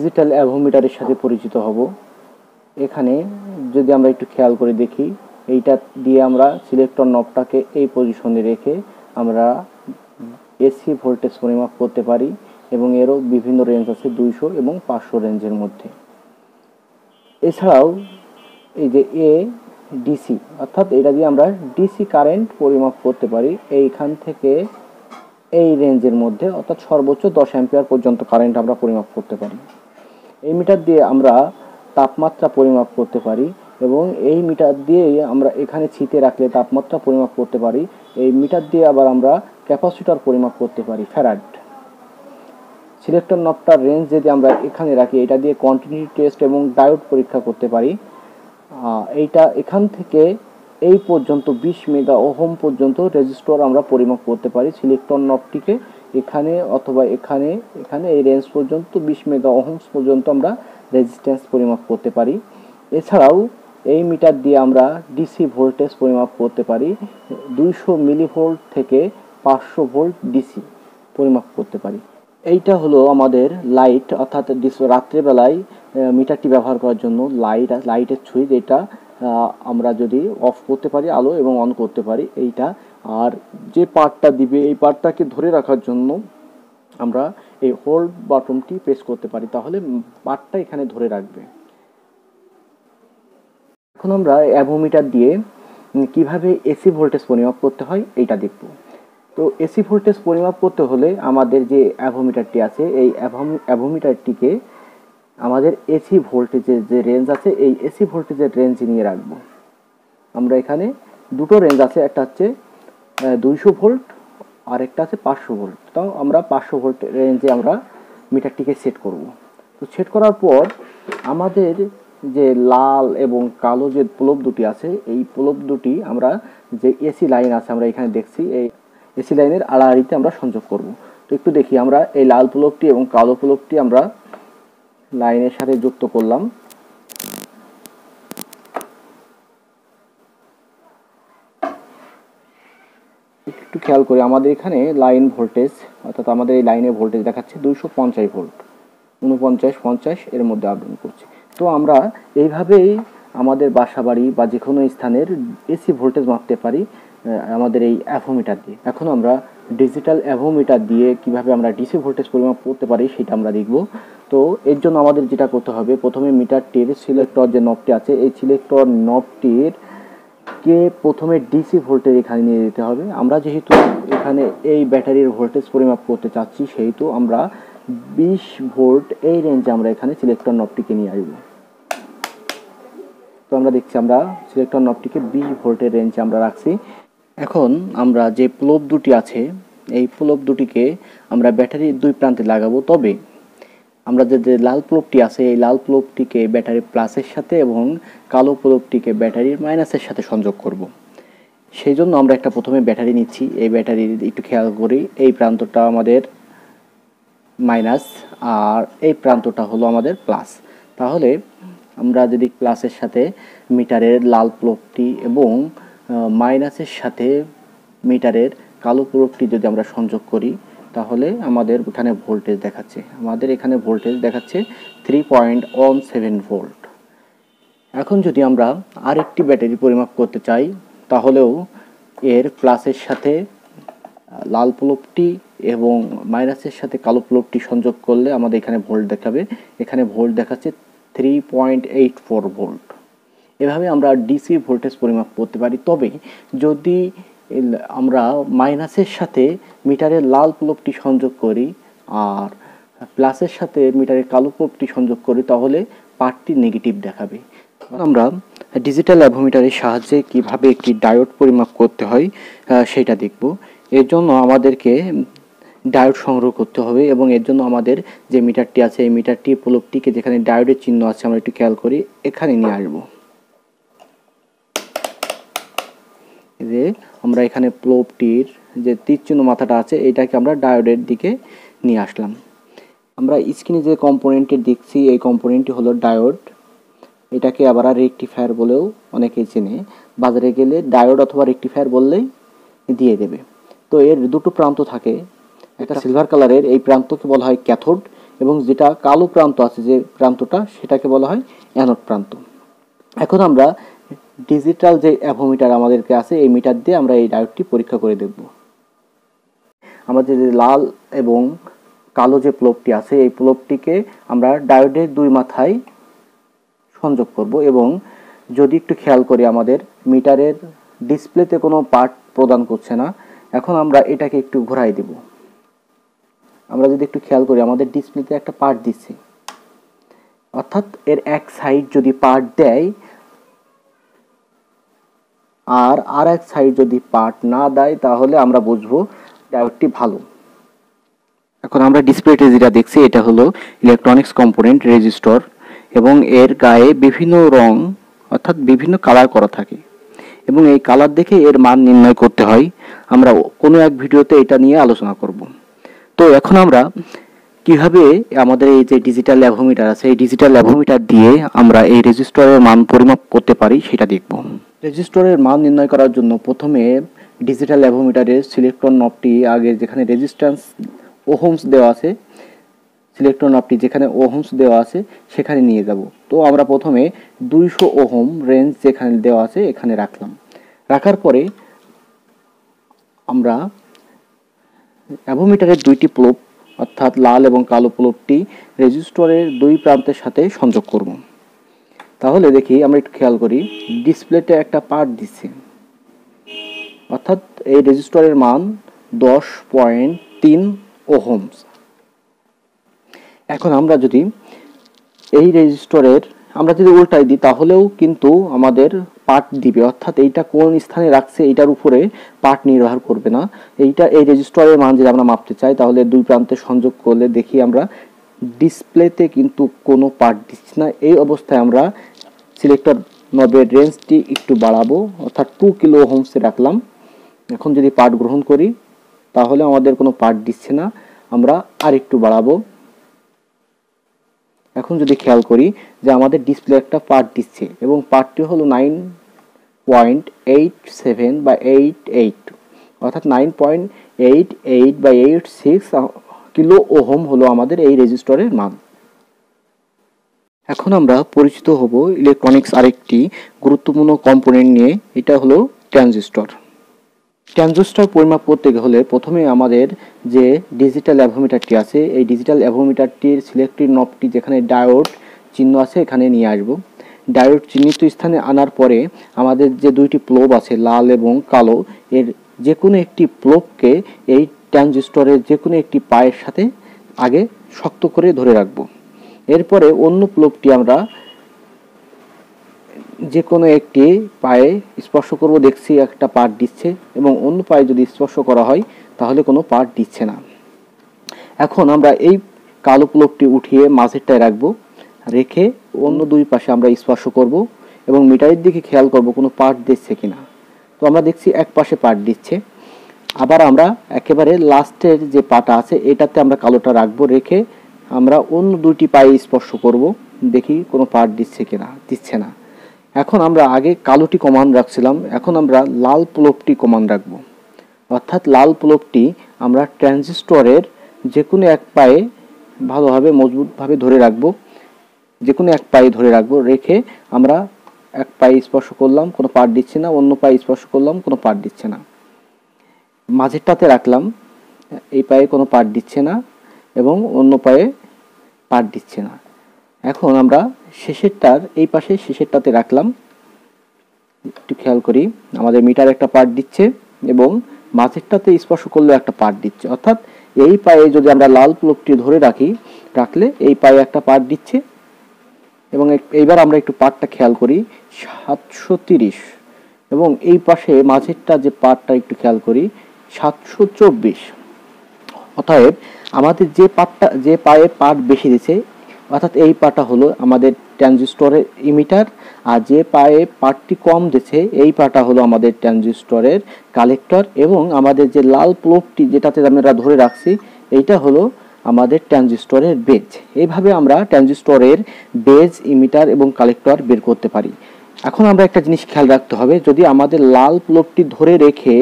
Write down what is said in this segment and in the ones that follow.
Digital অ্যাভোমিটারের সাথে পরিচিত হব এখানে যদি আমরা একটু খেয়াল করে দেখি এইটা দিয়ে আমরা সিলেক্টর নবটাকে এই পজিশনে রেখে আমরা এসি ভোল্টেজ পরিমাপ করতে পারি এবং এরও বিভিন্ন রেঞ্জ আছে দুইশো এবং পাঁচশো রেঞ্জের মধ্যে এছাড়াও এই যে এ ডিসি অর্থাৎ এটা দিয়ে আমরা ডিসি কারেন্ট পরিমাপ করতে পারি এইখান থেকে এই রেঞ্জের মধ্যে অর্থাৎ সর্বোচ্চ দশ অ্যাম্পিয়ার পর্যন্ত কারেন্ট আমরা পরিমাপ করতে পারি এই মিটার দিয়ে আমরা তাপমাত্রা পরিমাপ করতে পারি এবং এই মিটার দিয়েই আমরা এখানে ছিতে রাখলে তাপমাত্রা পরিমাপ করতে পারি এই মিটার দিয়ে আবার আমরা ক্যাপাসিটার পরিমাপ করতে পারি ফ্যারাড সিলেক্টর নবটার রেঞ্জ যদি আমরা এখানে রাখি এটা দিয়ে কন্টিনিউটি টেস্ট এবং ডায়োড পরীক্ষা করতে পারি এইটা এখান থেকে এই পর্যন্ত বিশ মেগা ওহম পর্যন্ত রেজিস্টর আমরা পরিমাপ করতে পারি সিলেক্টর নবটিকে এখানে অথবা এখানে এখানে এই রেঞ্জ পর্যন্ত বিশ মেগা অহংস পর্যন্ত আমরা রেজিস্ট্যান্স পরিমাপ করতে পারি এছাড়াও এই মিটার দিয়ে আমরা ডিসি ভোল্টেজ পরিমাপ করতে পারি দুইশো মিলিভোল্ট থেকে পাঁচশো ভোল্ট ডিসি পরিমাপ করতে পারি এইটা হলো আমাদের লাইট অর্থাৎ রাত্রেবেলায় মিটারটি ব্যবহার করার জন্য লাইট লাইটের সুইচ এটা আমরা যদি অফ করতে পারি আলো এবং অন করতে পারি এইটা আর যে পার্টটা দিবে এই পার্টটাকে ধরে রাখার জন্য আমরা এই হোল্ড বাটনটি প্রেস করতে পারি তাহলে পার্টটা এখানে ধরে রাখবে এখন আমরা অ্যাভোমিটার দিয়ে কিভাবে এসি ভোল্টেজ পরিমাপ করতে হয় এইটা দেখব তো এসি ভোল্টেজ পরিমাপ করতে হলে আমাদের যে অ্যাভোমিটারটি আছে এই অ্যাভোমিটারটিকে আমাদের এসি ভোল্টেজের যে রেঞ্জ আছে এই এসি ভোল্টেজের রেঞ্জ নিয়ে রাখবো আমরা এখানে দুটো রেঞ্জ আছে একটা হচ্ছে দুইশো ভোল্ট আর একটা আছে পাঁচশো ভোল্ট তাও আমরা পাঁচশো ভোল্ট রেঞ্জে আমরা মিটারটিকে সেট করব তো সেট করার পর আমাদের যে লাল এবং কালো যে প্রলোভ দুটি আছে এই প্রলোভ দুটি আমরা যে এসি লাইন আছে আমরা এখানে দেখছি এই এসি লাইনের আড়াআড়িতে আমরা সংযোগ করব তো একটু দেখি আমরা এই লাল প্লবটি এবং কালো প্লবটি আমরা লাইনের সাথে যুক্ত করলাম একটু খেয়াল করি আমাদের এখানে লাইন ভোল্টেজ অর্থাৎ আমাদের এই লাইনে ভোল্টেজ দেখাচ্ছে দুইশো পঞ্চাশ ভোল্ট উনপঞ্চাশ পঞ্চাশ এর মধ্যে আবেদন করছে তো আমরা এইভাবেই আমাদের বাসা বাড়ি বা যে কোনো স্থানের এসি ভোল্টেজ মাপতে পারি আমাদের এই অ্যাভোমিটার দিয়ে এখন আমরা ডিজিটাল অ্যাভোমিটার দিয়ে কিভাবে আমরা ডিসি ভোল্টেজ পরিমাপ করতে পারি সেটা আমরা দেখব তো এর জন্য আমাদের যেটা করতে হবে প্রথমে মিটারটির সিলেক্টর যে নবটি আছে এই সিলেক্টর নবটির লোডকে প্রথমে ডিসি ভোল্টেজ এখানে নিয়ে যেতে হবে আমরা যেহেতু এখানে এই ব্যাটারির ভোল্টেজ পরিমাপ করতে চাচ্ছি সেহেতু আমরা বিশ ভোল্ট এই রেঞ্জে আমরা এখানে সিলেক্টর নবটিকে নিয়ে আসবো তো আমরা দেখছি আমরা সিলেক্টর নবটিকে বিশ ভোল্টের রেঞ্জে আমরা রাখছি এখন আমরা যে প্লোব দুটি আছে এই প্লোব দুটিকে আমরা ব্যাটারির দুই প্রান্তে লাগাবো তবে আমরা যে যে লাল প্লোপটি আছে এই লাল প্লোপটিকে ব্যাটারি প্লাসের সাথে এবং কালো প্লোপটিকে ব্যাটারির মাইনাসের সাথে সংযোগ করব। সেই জন্য আমরা একটা প্রথমে ব্যাটারি নিচ্ছি এই ব্যাটারির একটু খেয়াল করি এই প্রান্তটা আমাদের মাইনাস আর এই প্রান্তটা হলো আমাদের প্লাস তাহলে আমরা যদি প্লাসের সাথে মিটারের লাল প্লোপটি এবং মাইনাসের সাথে মিটারের কালো প্লোপটি যদি আমরা সংযোগ করি তাহলে আমাদের এখানে ভোল্টেজ দেখাচ্ছে আমাদের এখানে ভোল্টেজ দেখাচ্ছে three point one seven volt এখন যদি আমরা আরেকটি ব্যাটারি পরিমাপ করতে চাই তাহলেও এর প্লাসের সাথে লাল প্রলোপটি এবং মাইনাসের সাথে কালো প্রলোপটি সংযোগ করলে আমাদের এখানে ভোল্ট দেখাবে এখানে ভোল্ট দেখাচ্ছে three point eight four volt এভাবে আমরা ডিসি ভোল্টেজ পরিমাপ করতে পারি তবে যদি আমরা মাইনাসের সাথে মিটারের লাল প্রলোপটি সংযোগ করি আর প্লাসের সাথে মিটারের কালো প্রলোপটি সংযোগ করি তাহলে পার্টটি নেগেটিভ দেখাবে আমরা ডিজিটাল অ্যাভোমিটারের সাহায্যে কিভাবে একটি ডায়োড পরিমাপ করতে হয় সেটা দেখব এর জন্য আমাদেরকে ডায়োড সংগ্রহ করতে হবে এবং এর জন্য আমাদের যে মিটারটি আছে এই মিটারটি প্রলোপটিকে যেখানে ডায়োডের চিহ্ন আছে আমরা একটু খেয়াল করি এখানে নিয়ে আসবো যে আমরা এখানে প্লোপটির যে তীরচিহ্ন মাথাটা আছে এটাকে আমরা ডায়োডের দিকে নিয়ে আসলাম আমরা স্ক্রিনে যে কম্পোনেন্টটি দেখছি এই কম্পোনেন্টটি হলো ডায়োড এটাকে আবার রেকটিফায়ার বলেও অনেকেই চেনে বাজারে গেলে ডায়োড অথবা রেকটিফায়ার বললেই দিয়ে দেবে তো এর দুটো প্রান্ত থাকে একটা সিলভার কালারের এই প্রান্তকে বলা হয় ক্যাথোড এবং যেটা কালো প্রান্ত আছে যে প্রান্তটা সেটাকে বলা হয় অ্যানোড প্রান্ত এখন আমরা ডিজিটাল যে অ্যাভোমিটার আমাদেরকে আছে এই মিটার দিয়ে আমরা এই ডায়োডটি পরীক্ষা করে দেখব আমাদের যে লাল এবং কালো যে প্লোপটি আছে এই প্লোবটিকে আমরা ডায়োডের দুই মাথায় সংযোগ করব এবং যদি একটু খেয়াল করি আমাদের মিটারের ডিসপ্লেতে কোনো পার্ট প্রদান করছে না এখন আমরা এটাকে একটু ঘোরাই দেব আমরা যদি একটু খেয়াল করি আমাদের ডিসপ্লেতে একটা পার্ট দিচ্ছে অর্থাৎ এর এক সাইড যদি পার্ট দেয় আর আর এক সাইড যদি পার্ট না দেয় তাহলে আমরা বুঝবো ডায়োডটি ভালো এখন আমরা ডিসপ্লেতে যেটা দেখছি এটা হলো ইলেকট্রনিক্স কম্পোনেন্ট রেজিস্টর এবং এর গায়ে বিভিন্ন রং অর্থাৎ বিভিন্ন কালার করা থাকে এবং এই কালার দেখে এর মান নির্ণয় করতে হয় আমরা কোনো এক ভিডিওতে এটা নিয়ে আলোচনা করব তো এখন আমরা কিভাবে আমাদের এই যে ডিজিটাল ল্যাভোমিটার আছে এই ডিজিটাল ল্যাভোমিটার দিয়ে আমরা এই রেজিস্টরের মান পরিমাপ করতে পারি সেটা দেখব রেজিস্টরের মান নির্ণয় করার জন্য প্রথমে ডিজিটাল ল্যাভোমিটারের সিলেক্টর নবটি আগে যেখানে রেজিস্ট্যান্স ওহোমস দেওয়া আছে সিলেক্টর নবটি যেখানে ওহোমস দেওয়া আছে সেখানে নিয়ে যাব তো আমরা প্রথমে দুইশো ওহোম রেঞ্জ যেখানে দেওয়া আছে এখানে রাখলাম রাখার পরে আমরা অ্যাভোমিটারের দুইটি প্লোপ অর্থাৎ লাল এবং কালো প্লটটি রেজিস্টরের দুই প্রান্তের সাথে সংযোগ করব তাহলে দেখি আমরা একটু খেয়াল করি ডিসপ্লেতে একটা পার্ট দিচ্ছে অর্থাৎ এই রেজিস্টরের মান দশ পয়েন্ট তিন ওহোমস এখন আমরা যদি এই রেজিস্টরের আমরা যদি উল্টাই দিই তাহলেও কিন্তু আমাদের পাট দিবে অর্থাৎ এইটা কোন স্থানে রাখছে এইটার উপরে পাট নির্ভর করবে না এইটা এই রেজিস্টরের মান যদি আমরা মাপতে চাই তাহলে দুই প্রান্তে সংযোগ করলে দেখি আমরা ডিসপ্লেতে কিন্তু কোনো পার্ট দিচ্ছি না এই অবস্থায় আমরা সিলেক্টর নবের রেঞ্জটি একটু বাড়াবো অর্থাৎ টু কিলো হোমসে রাখলাম এখন যদি পাঠ গ্রহণ করি তাহলে আমাদের কোনো পার্ট দিচ্ছে না আমরা আর একটু বাড়াবো এখন যদি খেয়াল করি যে আমাদের ডিসপ্লে একটা পার্ট দিচ্ছে এবং পার্টটি হলো নাইন পয়েন্ট এইট সেভেন বা এইট এইট অর্থাৎ নাইন পয়েন্ট এইট এইট বা এইট সিক্স কিলো ওহম হলো আমাদের এই রেজিস্টরের মান এখন আমরা পরিচিত হব ইলেকট্রনিক্স আরেকটি গুরুত্বপূর্ণ কম্পোনেন্ট নিয়ে এটা হলো ট্রানজিস্টর ট্রানজিস্টর পরিমাপ করতে হলে প্রথমে আমাদের যে ডিজিটাল অ্যাভোমিটারটি আছে এই ডিজিটাল অ্যাভোমিটারটির সিলেক্টিভ নবটি যেখানে ডায়োড চিহ্ন আছে এখানে নিয়ে আসবো ডায়োড চিহ্নিত স্থানে আনার পরে আমাদের যে দুইটি প্লোব আছে লাল এবং কালো এর যে কোনো একটি প্লোবকে এই ট্রানজিস্টরের যে কোনো একটি পায়ের সাথে আগে শক্ত করে ধরে রাখব এরপরে অন্য প্লোবটি আমরা যে কোনো একটি পায়ে স্পর্শ করব দেখছি একটা পার্ট দিচ্ছে এবং অন্য পায়ে যদি স্পর্শ করা হয় তাহলে কোনো পার্ট দিচ্ছে না এখন আমরা এই কালো প্লোবটি উঠিয়ে মাঝেরটায় রাখবো রেখে অন্য দুই পাশে আমরা স্পর্শ করব এবং মিটারের দিকে খেয়াল করব কোনো পার্ট দিচ্ছে কিনা তো আমরা দেখছি এক পাশে পার্ট দিচ্ছে আবার আমরা একেবারে লাস্টের যে পাটা আছে এটাতে আমরা কালোটা রাখবো রেখে আমরা অন্য দুইটি পায়ে স্পর্শ করব দেখি কোনো পার্ট দিচ্ছে কিনা দিচ্ছে না এখন আমরা আগে কালোটি কমান রাখছিলাম এখন আমরা লাল প্লোপটি কমান রাখবো অর্থাৎ লাল প্লোপটি আমরা ট্রানজিস্টরের যে কোনো এক পায়ে ভালোভাবে মজবুতভাবে ধরে রাখবো যে কোনো এক পায়ে ধরে রাখবো রেখে আমরা এক পায়ে স্পর্শ করলাম কোনো পাট দিচ্ছে না অন্য পায়ে স্পর্শ করলাম কোনো পাট দিচ্ছে না মাঝেরটাতে রাখলাম এই পায়ে কোনো পাট দিচ্ছে না এবং অন্য পায়ে পাট দিচ্ছে না এখন আমরা শেষেরটার এই পাশে শেষেরটাতে রাখলাম একটু খেয়াল করি আমাদের মিটার একটা পার্ট দিচ্ছে এবং মাঝেরটাতে স্পর্শ করলেও একটা পার্ট দিচ্ছে অর্থাৎ এই পায়ে যদি আমরা লাল প্লকটি ধরে রাখি রাখলে এই পায়ে একটা পার্ট দিচ্ছে এইবার আমরা একটু পাটটা খেয়াল করি সাতশো তিরিশ এবং এই পাশে মাঝেরটা যে পাটটা একটু খেয়াল করি সাতশো চব্বিশ অতএব আমাদের যে পাটটা যে পায়ে পাট বেশি দিচ্ছে অর্থাৎ এই পাটা হলো আমাদের ট্রানজিস্টরের ইমিটার আর যে পায়ে পাটটি কম দিচ্ছে এই পাটা হলো আমাদের ট্রানজিস্টরের কালেক্টর এবং আমাদের যে লাল প্লোপটি যেটাতে আমরা ধরে রাখছি এইটা হলো আমাদের ট্রানজিস্টরের বেজ এইভাবে আমরা ট্রানজিস্টরের বেজ ইমিটার এবং কালেক্টর বের করতে পারি এখন আমরা একটা জিনিস খেয়াল রাখতে হবে যদি আমাদের লাল প্লটটি ধরে রেখে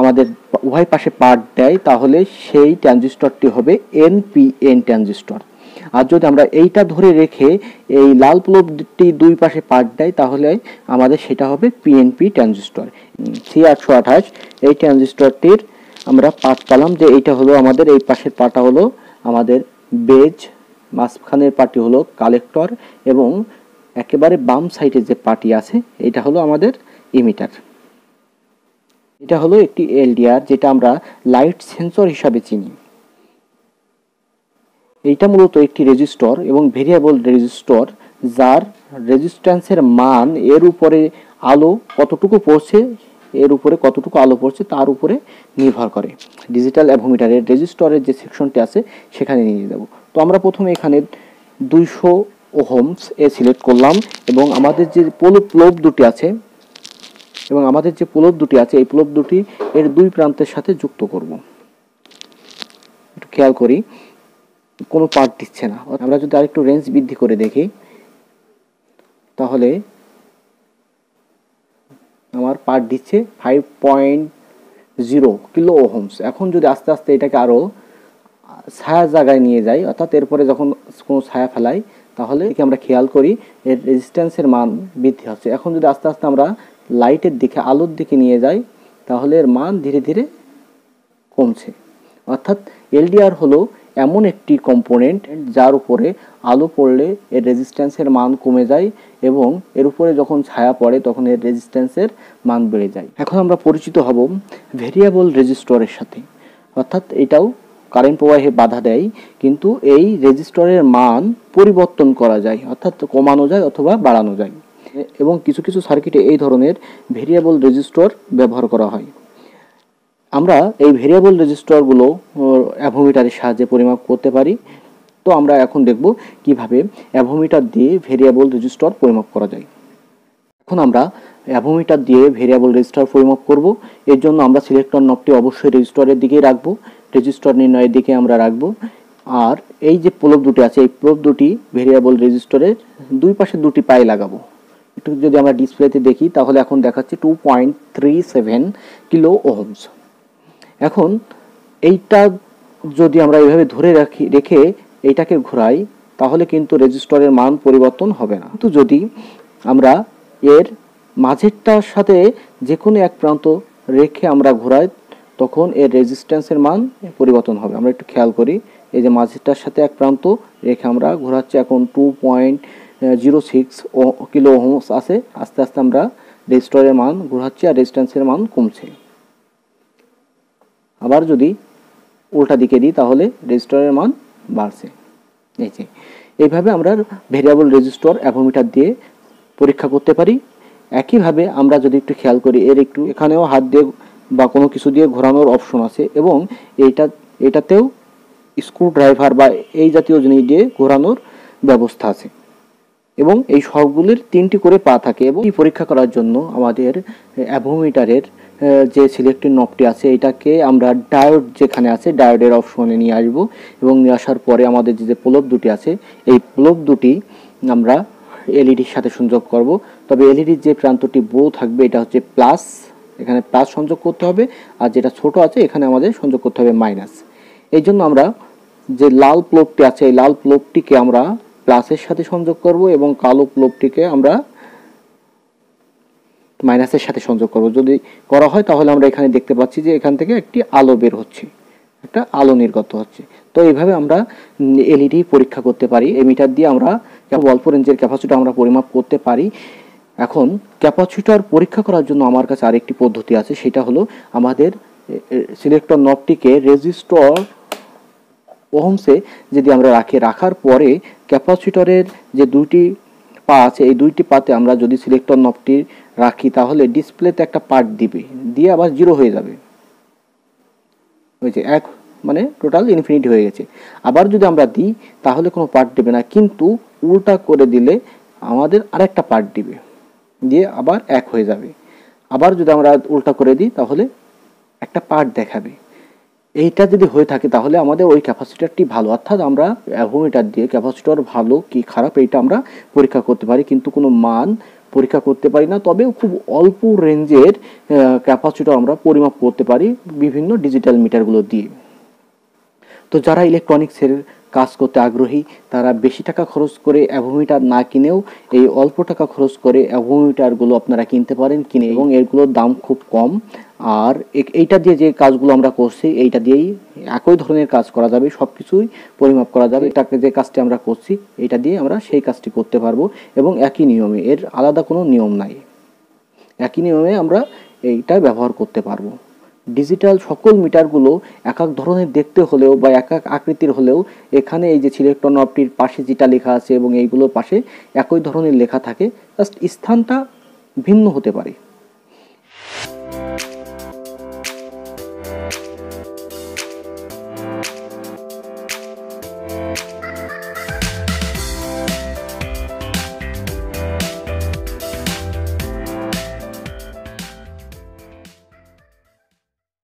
আমাদের উভয় পাশে পার্ট দেয় তাহলে সেই ট্রানজিস্টরটি হবে এনপিএন ট্রানজিস্টর আর যদি আমরা এইটা ধরে রেখে এই লাল প্লবটি দুই পাশে পার্ট দেয় তাহলে আমাদের সেটা হবে পিএনপি ট্রানজিস্টর সি আটশো আঠাশ এই ট্রানজিস্টরটির আমরা পাট পালাম যে এইটা হলো আমাদের এই পাশের পাটা হলো আমাদের বেজ মাঝখানের পাটি হলো কালেক্টর এবং একেবারে বাম সাইডে যে পাটি আছে এটা হলো আমাদের ইমিটার এটা হলো একটি এলডিআর যেটা আমরা লাইট সেন্সর হিসাবে চিনি এইটা মূলত একটি রেজিস্টর এবং ভেরিয়েবল রেজিস্টর যার রেজিস্ট্যান্সের মান এর উপরে আলো কতটুকু পড়ছে এর উপরে কতটুকু আলো পড়ছে তার উপরে নির্ভর করে ডিজিটাল অ্যাভোমিটারের রেজিস্টরের যে সেকশনটি আছে সেখানে নিয়ে যাব তো আমরা প্রথমে এখানে দুইশো হোমস এ সিলেক্ট করলাম এবং আমাদের যে প্লোব দুটি আছে এবং আমাদের যে প্লোব দুটি আছে এই প্লোব দুটি এর দুই প্রান্তের সাথে যুক্ত করব একটু খেয়াল করি কোনো পার্ট দিচ্ছে না আমরা যদি আরেকটু রেঞ্জ বৃদ্ধি করে দেখি তাহলে আমার পার দিচ্ছে five point zero kilo ohms এখন যদি আস্তে আস্তে এটাকে আরও ছায়া জায়গায় নিয়ে যাই অর্থাৎ এরপরে যখন কোনো ছায়া ফেলাই তাহলে কি আমরা খেয়াল করি এর রেজিস্ট্যান্সের মান বৃদ্ধি হচ্ছে এখন যদি আস্তে আস্তে আমরা লাইটের দিকে আলোর দিকে নিয়ে যাই তাহলে এর মান ধীরে ধীরে কমছে অর্থাৎ এলডিআর হলো এমন একটি কম্পোনেন্ট যার উপরে আলো পড়লে এর রেজিস্ট্যান্সের মান কমে যায় এবং এর উপরে যখন ছায়া পড়ে তখন এর রেজিস্ট্যান্সের মান বেড়ে যায় এখন আমরা পরিচিত হব ভেরিয়েবল রেজিস্টরের সাথে অর্থাৎ এটাও কারেন্ট প্রবাহে বাধা দেয় কিন্তু এই রেজিস্টরের মান পরিবর্তন করা যায় অর্থাৎ কমানো যায় অথবা বাড়ানো যায় এবং কিছু কিছু সার্কিটে এই ধরনের ভেরিয়েবল রেজিস্টর ব্যবহার করা হয় আমরা এই ভেরিয়েবল রেজিস্টারগুলো অ্যাভোমিটারের সাহায্যে পরিমাপ করতে পারি তো আমরা এখন দেখব কিভাবে অ্যাভোমিটার দিয়ে ভেরিয়েবল রেজিস্টর পরিমাপ করা যায় এখন আমরা অ্যাভোমিটার দিয়ে ভেরিয়েবল রেজিস্টার পরিমাপ করব এর জন্য আমরা সিলেক্টর নবটি অবশ্যই রেজিস্টারের দিকেই রাখব রেজিস্টার নির্ণয়ের দিকে আমরা রাখব আর এই যে প্রলোভ দুটি আছে এই প্রলোভ দুটি ভেরিয়েবল রেজিস্টরের দুই পাশে দুটি পায়ে লাগাবো একটু যদি আমরা ডিসপ্লেতে দেখি তাহলে এখন দেখাচ্ছে two point three seven kilo ohms এখন এইটা যদি আমরা এইভাবে ধরে রাখি রেখে এইটাকে ঘোরাই তাহলে কিন্তু রেজিস্টরের মান পরিবর্তন হবে না কিন্তু যদি আমরা এর মাঝেরটার সাথে যে কোনো এক প্রান্ত রেখে আমরা ঘোরাই তখন এর রেজিস্ট্যান্সের মান পরিবর্তন হবে আমরা একটু খেয়াল করি এই যে মাঝেরটার সাথে এক প্রান্ত রেখে আমরা ঘোরাচ্ছি এখন two point zero six kilo ohms আছে আস্তে আস্তে আমরা রেজিস্টরের মান ঘোরাচ্ছি আর রেজিস্ট্যান্সের মান কমছে আবার যদি উল্টা দিকে দিই তাহলে রেজিস্টরের মান বাড়ছে এই যে এইভাবে আমরা ভেরিয়েবল রেজিস্টর অ্যাভোমিটার দিয়ে পরীক্ষা করতে পারি একইভাবে আমরা যদি একটু খেয়াল করি এর একটু এখানেও হাত দিয়ে বা কোনো কিছু দিয়ে ঘোরানোর অপশন আছে এবং এইটা এটাতেও স্ক্রু ড্রাইভার বা এই জাতীয় জিনিস দিয়ে ঘোরানোর ব্যবস্থা আছে এবং এই সবগুলির তিনটি করে পা থাকে এবং এই পরীক্ষা করার জন্য আমাদের অ্যাভোমিটারের যে সিলেক্টিভ নবটি আছে এটাকে আমরা ডায়োড যেখানে আছে ডায়োডের অপশনে নিয়ে আসব এবং নিয়ে আসার পরে আমাদের যে প্লব দুটি আছে এই প্লব দুটি আমরা এলইডির সাথে সংযোগ করব তবে এলইডির যে প্রান্তটি বো থাকবে এটা হচ্ছে প্লাস এখানে প্লাস সংযোগ করতে হবে আর যেটা ছোট আছে এখানে আমাদের সংযোগ করতে হবে মাইনাস এই জন্য আমরা যে লাল প্লবটি আছে এই লাল প্লবটিকে আমরা প্লাসের সাথে সংযোগ করব এবং কালো প্লোবটিকে আমরা মাইনাসের সাথে সংযোগ করব যদি করা হয় তাহলে আমরা এখানে দেখতে পাচ্ছি যে এখান থেকে একটি আলো বের হচ্ছে একটা আলো নির্গত হচ্ছে তো এইভাবে আমরা এলইডি পরীক্ষা করতে পারি এমিটার দিয়ে আমরা অল্প রেঞ্জের ক্যাপাসিটি আমরা পরিমাপ করতে পারি এখন ক্যাপাসিটার পরীক্ষা করার জন্য আমার কাছে আরেকটি পদ্ধতি আছে সেটা হলো আমাদের সিলেক্টর নবটিকে রেজিস্টর ওহমসে যদি আমরা রাখি রাখার পরে ক্যাপাসিটরের যে দুটি পা আছে এই দুইটি পাতে আমরা যদি সিলেক্টর নবটি রাখি তাহলে ডিসপ্লেতে একটা পার্ট দিবে দিয়ে আবার জিরো হয়ে যাবে হয়েছে এক মানে টোটাল ইনফিনিটি হয়ে গেছে আবার যদি আমরা দিই তাহলে কোনো পার্ট দেবে না কিন্তু উল্টা করে দিলে আমাদের আরেকটা পার্ট দিবে দিয়ে আবার এক হয়ে যাবে আবার যদি আমরা উল্টা করে দিই তাহলে একটা পার্ট দেখাবে এইটা যদি হয়ে থাকে তাহলে আমাদের ওই ক্যাপাসিটারটি ভালো অর্থাৎ আমরা অ্যাভোমিটার দিয়ে ক্যাপাসিটার ভালো কি খারাপ এইটা আমরা পরীক্ষা করতে পারি কিন্তু কোনো মান পরীক্ষা করতে পারি না তবে খুব অল্প রেঞ্জের ক্যাপাসিটার আমরা পরিমাপ করতে পারি বিভিন্ন ডিজিটাল মিটারগুলো দিয়ে তো যারা ইলেকট্রনিক্সের কাজ করতে আগ্রহী তারা বেশি টাকা খরচ করে অ্যাভোমিটার না কিনেও এই অল্প টাকা খরচ করে অ্যাভোমিটারগুলো আপনারা কিনতে পারেন কিনে এবং এরগুলোর দাম খুব কম আর এইটা দিয়ে যে কাজগুলো আমরা করছি এইটা দিয়েই একই ধরনের কাজ করা যাবে সব কিছুই পরিমাপ করা যাবে এটাকে যে কাজটি আমরা করছি এটা দিয়ে আমরা সেই কাজটি করতে পারবো এবং একই নিয়মে এর আলাদা কোনো নিয়ম নাই একই নিয়মে আমরা এইটা ব্যবহার করতে পারবো ডিজিটাল সকল মিটারগুলো এক এক ধরনের দেখতে হলেও বা এক এক আকৃতির হলেও এখানে এই যে সিলেক্টর অপটির পাশে যেটা লেখা আছে এবং এইগুলোর পাশে একই ধরনের লেখা থাকে জাস্ট স্থানটা ভিন্ন হতে পারে